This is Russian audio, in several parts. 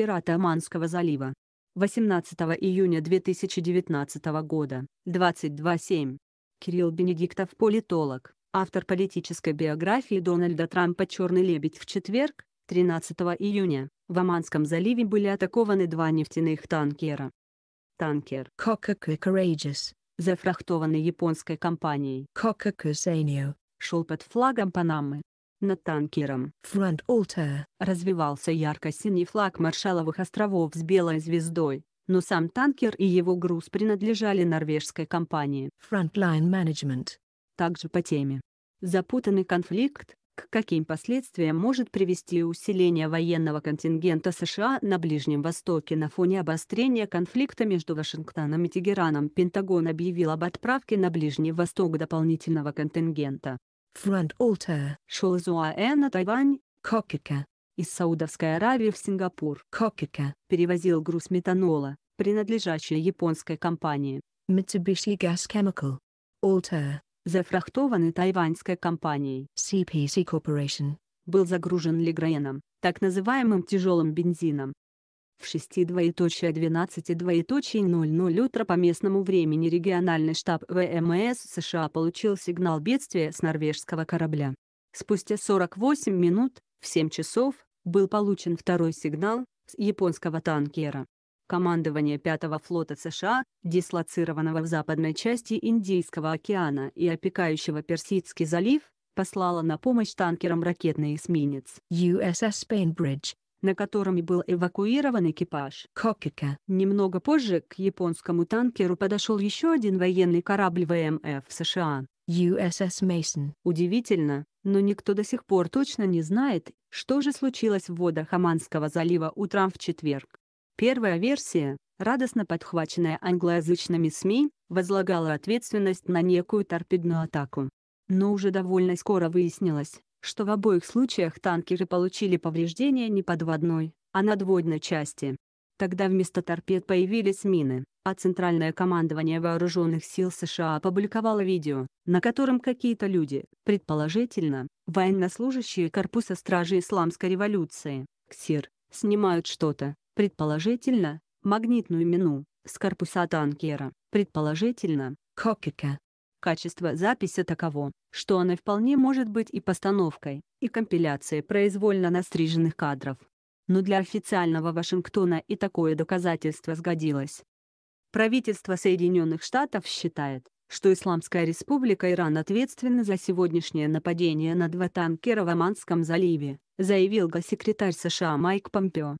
пирата Оманского залива. 18 июня 2019 года, 22.7. Кирилл Бенедиктов, политолог, автор политической биографии Дональда Трампа «Черный лебедь» в четверг, 13 июня, в Оманском заливе были атакованы два нефтяных танкера. Танкер Coca-Cola Courageous, зафрахтованный японской компанией Coca-Cola шел под флагом Панамы. Над танкером «Фронт Ультер» развивался ярко-синий флаг Маршаловых островов с белой звездой, но сам танкер и его груз принадлежали норвежской компании «Frontline Management». Также по теме. Запутанный конфликт, к каким последствиям может привести усиление военного контингента США на Ближнем Востоке на фоне обострения конфликта между Вашингтоном и Тегераном Пентагон объявил об отправке на Ближний Восток дополнительного контингента. Фронт-альтер шел Altar. Шоузуаэ на Тайвань, Кокика. Из Саудовской Аравии в Сингапур. Кокика перевозил груз метанола, принадлежащий японской компании. Mitsubishi Gas Chemical. Alter. Зафрахтованный тайваньской компанией CPC Corporation. Был загружен лиграеном, так называемым тяжелым бензином, в 6 двоеточие 12 а двоеточие 00 утра по местному времени региональный штаб ВМС США получил сигнал бедствия с норвежского корабля. Спустя 48 минут, в 7 часов, был получен второй сигнал с японского танкера. Командование 5-го флота США, дислоцированного в западной части Индийского океана и опекающего Персидский залив, послало на помощь танкерам ракетный эсминец USS Bainbridge на котором был эвакуирован экипаж Хокика. Немного позже к японскому танкеру подошел еще один военный корабль ВМФ США. USS Mason. Удивительно, но никто до сих пор точно не знает, что же случилось в водах Аманского залива утром в четверг. Первая версия, радостно подхваченная англоязычными СМИ, возлагала ответственность на некую торпедную атаку. Но уже довольно скоро выяснилось, что в обоих случаях танкеры получили повреждения не подводной, а надводной части. Тогда вместо торпед появились мины, а Центральное командование Вооруженных сил США опубликовало видео, на котором какие-то люди, предположительно, военнослужащие корпуса стражи Исламской революции, КСИР, снимают что-то, предположительно, магнитную мину, с корпуса танкера, предположительно, Хокика, Качество записи таково, что она вполне может быть и постановкой, и компиляцией произвольно настриженных кадров. Но для официального Вашингтона и такое доказательство сгодилось. Правительство Соединенных Штатов считает, что Исламская Республика Иран ответственна за сегодняшнее нападение на два танкера в Оманском заливе, заявил госсекретарь США Майк Помпео.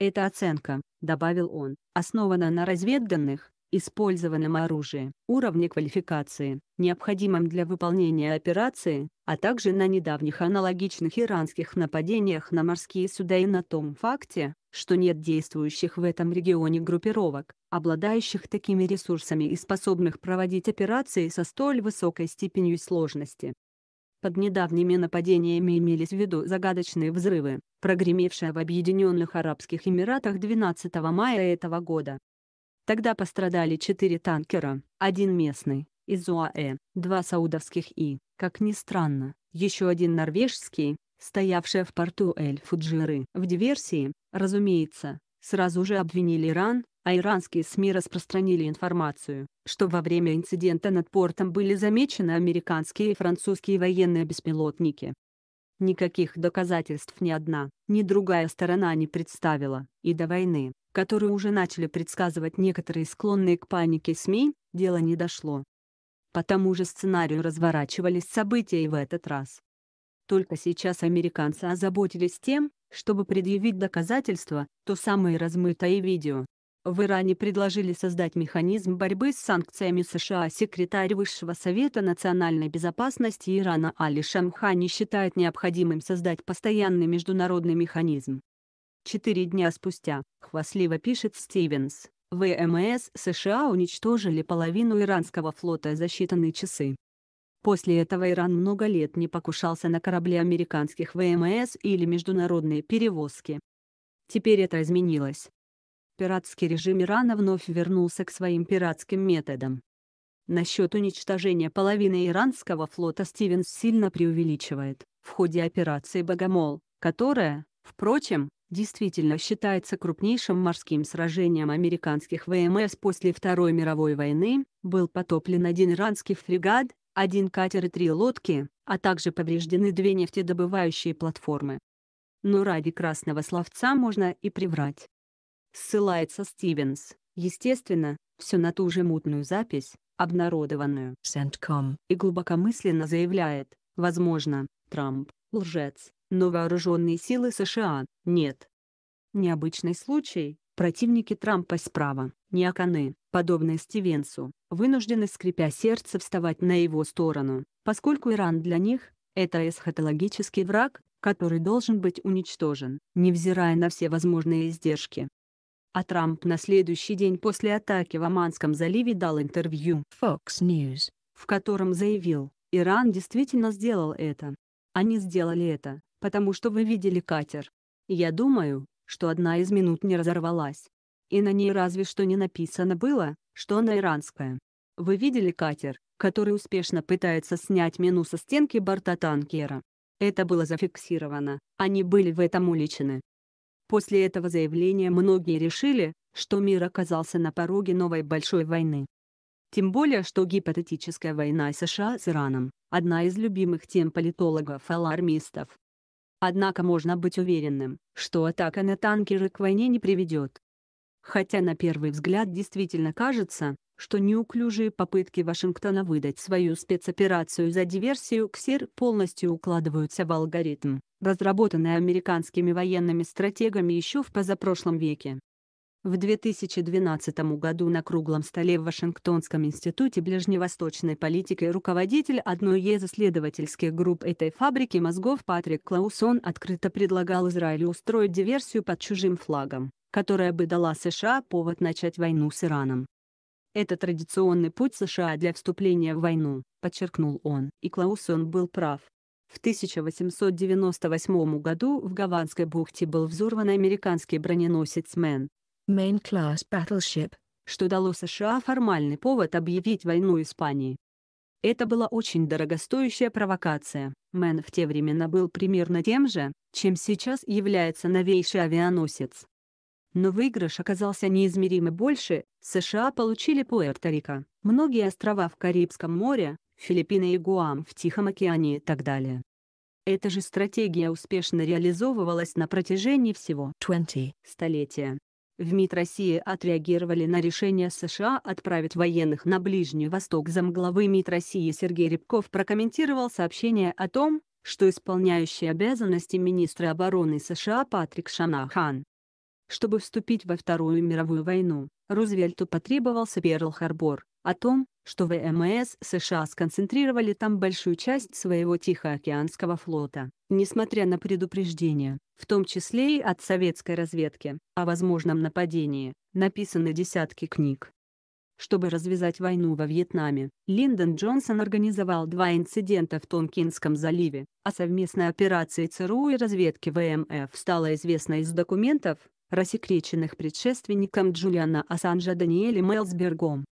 Эта оценка, добавил он, основана на разведданных, использованном оружии, уровне квалификации, необходимом для выполнения операции, а также на недавних аналогичных иранских нападениях на морские суда и на том факте, что нет действующих в этом регионе группировок, обладающих такими ресурсами и способных проводить операции со столь высокой степенью сложности. Под недавними нападениями имелись в виду загадочные взрывы, прогремевшие в Объединенных Арабских Эмиратах 12 мая этого года, Тогда пострадали четыре танкера, один местный, из УАЭ, два саудовских и, как ни странно, еще один норвежский, стоявший в порту Эль-Фуджиры. В диверсии, разумеется, сразу же обвинили Иран, а иранские СМИ распространили информацию, что во время инцидента над портом были замечены американские и французские военные беспилотники. Никаких доказательств ни одна, ни другая сторона не представила, и до войны, которую уже начали предсказывать некоторые склонные к панике СМИ, дело не дошло. По тому же сценарию разворачивались события и в этот раз. Только сейчас американцы озаботились тем, чтобы предъявить доказательства, то самое размытое видео. В Иране предложили создать механизм борьбы с санкциями США. Секретарь Высшего совета национальной безопасности Ирана Али Шамхани считает необходимым создать постоянный международный механизм, Четыре дня спустя, хвастливо пишет Стивенс, ВМС США уничтожили половину иранского флота за считанные часы. После этого Иран много лет не покушался на корабли американских ВМС или международные перевозки. Теперь это изменилось. Пиратский режим Ирана вновь вернулся к своим пиратским методам. Насчет уничтожения половины иранского флота Стивенс сильно преувеличивает. В ходе операции «Богомол», которая, впрочем, действительно считается крупнейшим морским сражением американских ВМС после Второй мировой войны, был потоплен один иранский фрегат, один катер и три лодки, а также повреждены две нефтедобывающие платформы. Но ради красного словца можно и приврать. Ссылается Стивенс, естественно, все на ту же мутную запись, обнародованную Сентком, и глубокомысленно заявляет, возможно, Трамп – лжец но вооруженные силы США нет. Необычный случай. Противники Трампа справа, не неоконы, подобные Стивенсу, вынуждены, скрипя сердце, вставать на его сторону, поскольку Иран для них – это эсхатологический враг, который должен быть уничтожен, невзирая на все возможные издержки. А Трамп на следующий день после атаки в Оманском заливе дал интервью Fox News, в котором заявил, Иран действительно сделал это. Они сделали это, потому что вы видели катер. Я думаю, что одна из минут не разорвалась. И на ней разве что не написано было, что она иранская. Вы видели катер, который успешно пытается снять мину со стенки борта танкера. Это было зафиксировано, они были в этом уличены. После этого заявления многие решили, что мир оказался на пороге новой большой войны. Тем более, что гипотетическая война США с Ираном – одна из любимых тем политологов-алармистов. Однако можно быть уверенным, что атака на танкеры к войне не приведет. Хотя на первый взгляд действительно кажется, что неуклюжие попытки Вашингтона выдать свою спецоперацию за диверсию КСИР полностью укладываются в алгоритм, разработанный американскими военными стратегами еще в позапрошлом веке. В 2012 году на круглом столе в Вашингтонском институте ближневосточной политики руководитель одной из исследовательских групп этой фабрики мозгов Патрик Клаусон открыто предлагал Израилю устроить диверсию под чужим флагом, которая бы дала США повод начать войну с Ираном. Это традиционный путь США для вступления в войну, подчеркнул он, и Клаусон был прав. В 1898 году в Гаванской бухте был взорван американский броненосец «Мэн», Main Class Battleship, что дало США формальный повод объявить войну Испании. Это была очень дорогостоящая провокация. Мэн в те времена был примерно тем же, чем сейчас является новейший авианосец. Но выигрыш оказался неизмеримо больше, США получили Пуэрто-Рико, многие острова в Карибском море, Филиппины и Гуам в Тихом океане и так далее. Эта же стратегия успешно реализовывалась на протяжении всего 20 столетия. В МИД России отреагировали на решение США отправить военных на Ближний Восток. Замглавы МИД России Сергей Рябков прокомментировал сообщение о том, что исполняющий обязанности министра обороны США Патрик Шанахан. Чтобы вступить во Вторую мировую войну, Рузвельту потребовался Перл-Харбор, о том, что ВМС США сконцентрировали там большую часть своего Тихоокеанского флота, несмотря на предупреждения, в том числе и от советской разведки, о возможном нападении, написаны десятки книг. Чтобы развязать войну во Вьетнаме, Линдон Джонсон организовал два инцидента в Тонкинском заливе, а совместная операция ЦРУ и разведки ВМФ стала известна из документов, рассекреченных предшественником Джулиана Ассанжа Даниэлем Элсбергом.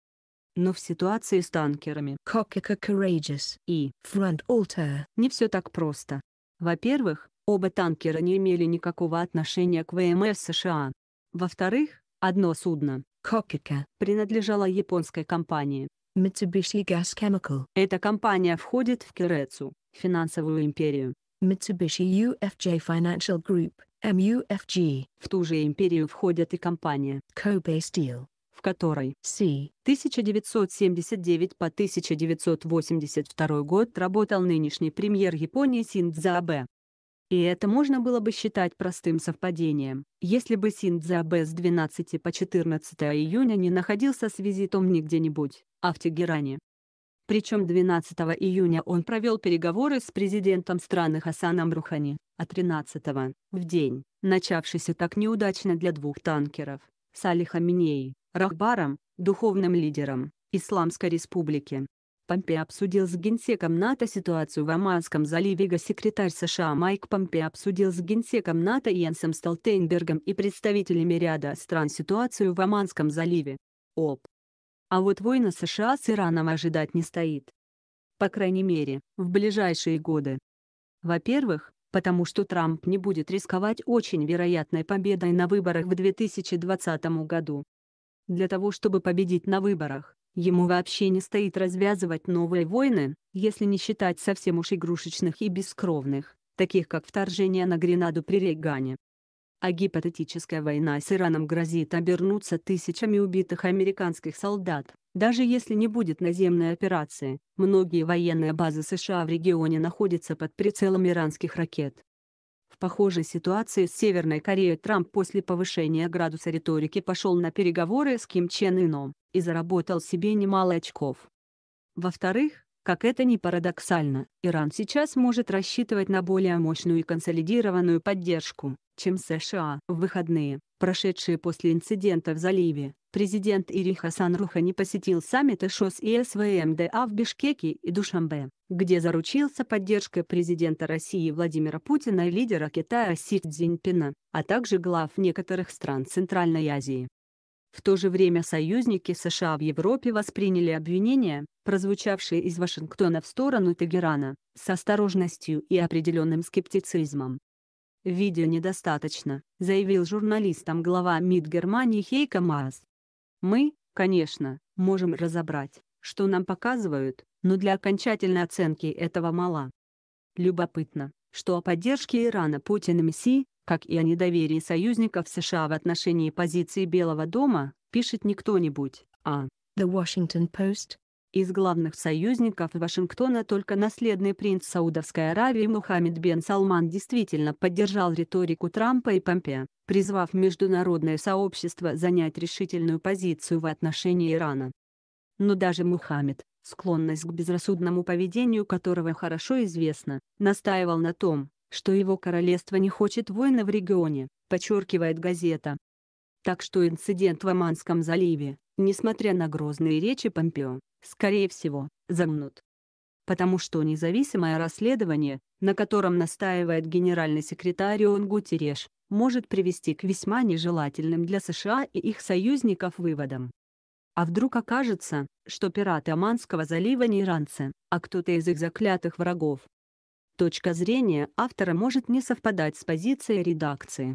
Но в ситуации с танкерами Cockaka Courageous и Front Alter не все так просто. Во-первых, Оба танкера не имели никакого отношения к ВМС США. Во-вторых, одно судно, Кокика, принадлежало японской компании. Mitsubishi Gas Chemical. Эта компания входит в Кирецу, финансовую империю. Mitsubishi UFJ Financial Group, MUFG. В ту же империю входят и компания Kobe Steel, в которой С. 1979 по 1982 год работал нынешний премьер Японии Синдзабе. И это можно было бы считать простым совпадением, если бы Синдзябе с 12 по 14 июня не находился с визитом не где-нибудь, а в Тегеране. Причем 12 июня он провел переговоры с президентом страны Хасаном Рухани, а 13 в день, начавшийся так неудачно для двух танкеров, Салиха Рахбаром, духовным лидером Исламской Республики, Помпео обсудил с генсеком НАТО ситуацию в Оманском заливе госсекретарь США Майк Помпео обсудил с генсеком НАТО Йенсом Столтенбергом и представителями ряда стран ситуацию в Оманском заливе. Об. А вот война США с Ираном ожидать не стоит. По крайней мере, в ближайшие годы. Во-первых, потому что Трамп не будет рисковать очень вероятной победой на выборах в 2020 году. Для того чтобы победить на выборах, Ему вообще не стоит развязывать новые войны, если не считать совсем уж игрушечных и бескровных, таких как вторжение на Гренаду при Рейгане. А гипотетическая война с Ираном грозит обернуться тысячами убитых американских солдат. Даже если не будет наземной операции, многие военные базы США в регионе находятся под прицелом иранских ракет похожей ситуации с Северной Кореей Трамп после повышения градуса риторики пошел на переговоры с Ким Чен Ыном и заработал себе немало очков. Во-вторых, как это ни парадоксально, Иран сейчас может рассчитывать на более мощную и консолидированную поддержку, чем США. В выходные, прошедшие после инцидента в заливе, президент Ири Хасан Рухани посетил саммиты ШОС и СВМДА в Бишкеке и Душамбе где заручился поддержкой президента России Владимира Путина и лидера Китая Си Цзиньпина, а также глав некоторых стран Центральной Азии. В то же время союзники США в Европе восприняли обвинения, прозвучавшие из Вашингтона в сторону Тегерана, с осторожностью и определенным скептицизмом. «Видео недостаточно», — заявил журналистам глава МИД Германии Хейка Маас. «Мы, конечно, можем разобрать, что нам показывают, но для окончательной оценки этого мало. Любопытно, что о поддержке Ирана Путиным Си, как и о недоверии союзников США в отношении позиции Белого дома, пишет не кто-нибудь, а The Washington Post. Из главных союзников Вашингтона только наследный принц Саудовской Аравии Мухаммед бен Салман действительно поддержал риторику Трампа и Помпе, призвав международное сообщество занять решительную позицию в отношении Ирана. Но даже Мухаммед, склонность к безрассудному поведению которого хорошо известна, настаивал на том, что его королевство не хочет войны в регионе, подчеркивает газета. Так что инцидент в Оманском заливе, несмотря на грозные речи Помпео, скорее всего, замнут. Потому что независимое расследование, на котором настаивает генеральный секретарь ООН Гутереш, может привести к весьма нежелательным для США и их союзников выводам. А вдруг окажется, что пираты Аманского залива не иранцы, а кто-то из их заклятых врагов? Точка зрения автора может не совпадать с позицией редакции,